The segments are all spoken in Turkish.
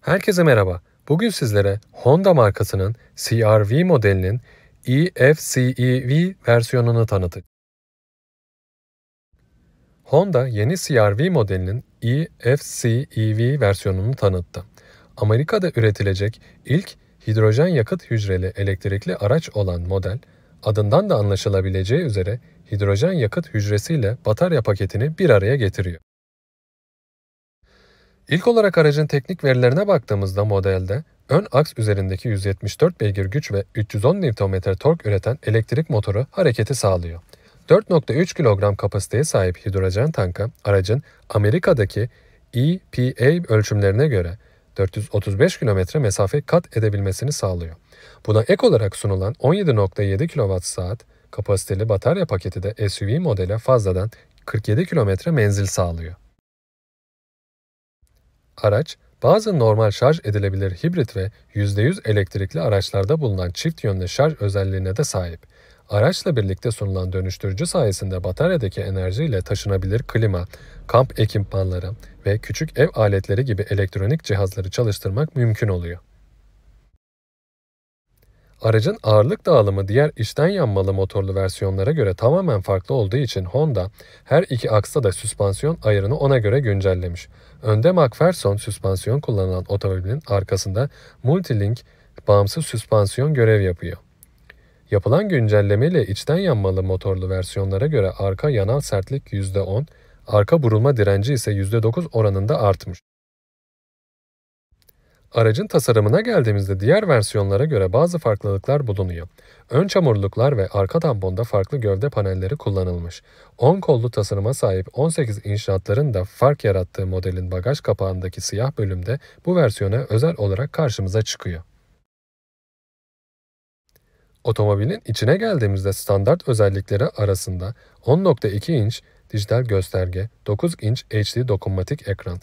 Herkese merhaba. Bugün sizlere Honda markasının CR-V modelinin EFCEV versiyonunu tanıtık. Honda yeni CR-V modelinin EFCEV versiyonunu tanıttı. Amerika'da üretilecek ilk hidrojen yakıt hücreli elektrikli araç olan model, adından da anlaşılabileceği üzere hidrojen yakıt hücresiyle batarya paketini bir araya getiriyor. İlk olarak aracın teknik verilerine baktığımızda modelde ön aks üzerindeki 174 beygir güç ve 310 Nm tork üreten elektrik motoru hareketi sağlıyor. 4.3 kilogram kapasiteye sahip hidrojen tanka aracın Amerika'daki EPA ölçümlerine göre 435 kilometre mesafe kat edebilmesini sağlıyor. Buna ek olarak sunulan 17.7 kWh kapasiteli batarya paketi de SUV modele fazladan 47 kilometre menzil sağlıyor. Araç, bazı normal şarj edilebilir hibrit ve %100 elektrikli araçlarda bulunan çift yönlü şarj özelliğine de sahip. Araçla birlikte sunulan dönüştürücü sayesinde bataryadaki enerjiyle taşınabilir klima, kamp ekipmanları ve küçük ev aletleri gibi elektronik cihazları çalıştırmak mümkün oluyor. Aracın ağırlık dağılımı diğer içten yanmalı motorlu versiyonlara göre tamamen farklı olduğu için Honda her iki aksa da süspansiyon ayarını ona göre güncellemiş. Önde MacPherson süspansiyon kullanılan otomobilin arkasında Multilink bağımsız süspansiyon görev yapıyor. Yapılan güncelleme ile içten yanmalı motorlu versiyonlara göre arka yanal sertlik %10, arka burulma direnci ise %9 oranında artmış. Aracın tasarımına geldiğimizde diğer versiyonlara göre bazı farklılıklar bulunuyor. Ön çamurluklar ve arka tamponda farklı gövde panelleri kullanılmış. 10 kollu tasarıma sahip 18 inşaatların da fark yarattığı modelin bagaj kapağındaki siyah bölümde bu versiyona özel olarak karşımıza çıkıyor. Otomobilin içine geldiğimizde standart özellikleri arasında 10.2 inç dijital gösterge, 9 inç HD dokunmatik ekran,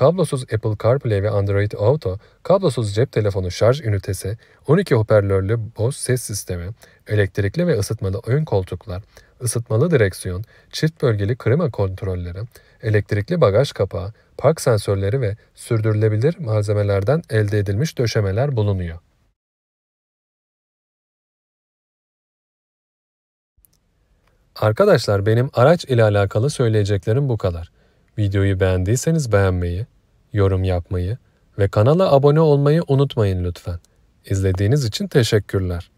kablosuz Apple CarPlay ve Android Auto, kablosuz cep telefonu şarj ünitesi, 12 hoparlörlü Bose ses sistemi, elektrikli ve ısıtmalı ön koltuklar, ısıtmalı direksiyon, çift bölgeli klima kontrolleri, elektrikli bagaj kapağı, park sensörleri ve sürdürülebilir malzemelerden elde edilmiş döşemeler bulunuyor. Arkadaşlar benim araç ile alakalı söyleyeceklerim bu kadar. Videoyu beğendiyseniz beğenmeyi, yorum yapmayı ve kanala abone olmayı unutmayın lütfen. İzlediğiniz için teşekkürler.